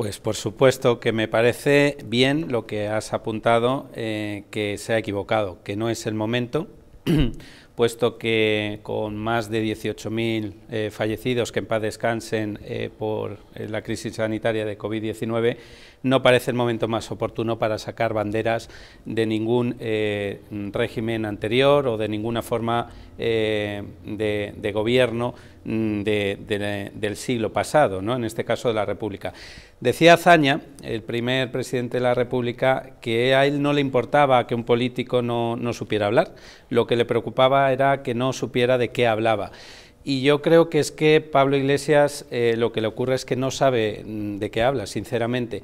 Pues por supuesto que me parece bien lo que has apuntado, eh, que se ha equivocado, que no es el momento puesto que con más de 18.000 eh, fallecidos que en paz descansen eh, por eh, la crisis sanitaria de COVID-19, no parece el momento más oportuno para sacar banderas de ningún régimen anterior o de ninguna forma de, gobierno mm, del siglo pasado, ¿no? en este caso de la República. Decía Azaña, el primer presidente de la República, que a él no le importaba que un político no, no supiera hablar, lo que le preocupaba era que no supiera de qué hablaba. Y yo creo que es que Pablo Iglesias eh, lo que le ocurre es que no sabe mm, de qué habla, sinceramente.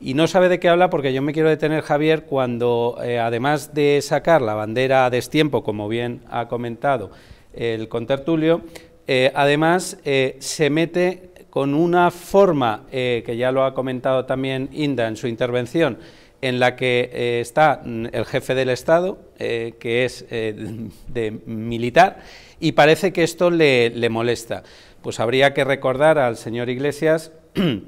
Y no sabe de qué habla porque yo me quiero detener, Javier, cuando eh, además de sacar la bandera a destiempo, como bien ha comentado el contertulio, eh, además se mete con una forma, que ya lo ha comentado también Inda en su intervención, en la que eh, está mm, el jefe del Estado, eh, que es eh, de militar, y parece que esto le, molesta. Pues habría que recordar al señor Iglesias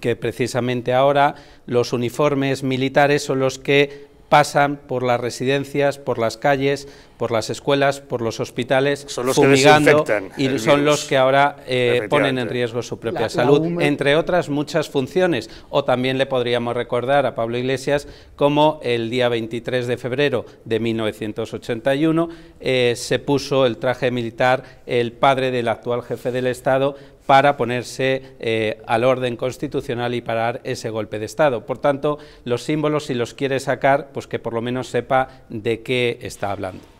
que precisamente ahora los uniformes militares son los que pasan por las residencias, por las calles, por las escuelas, por los hospitales, fumigando y son los que ahora eh, ponen en riesgo su propia salud, entre otras muchas funciones. O también le podríamos recordar a Pablo Iglesias como el día 23 de febrero de 1981 eh, se puso el traje militar el padre del actual jefe del Estado para ponerse eh, al orden constitucional y parar ese golpe de Estado. Por tanto, los símbolos, si los quiere sacar, pues que por lo menos sepa de qué está hablando.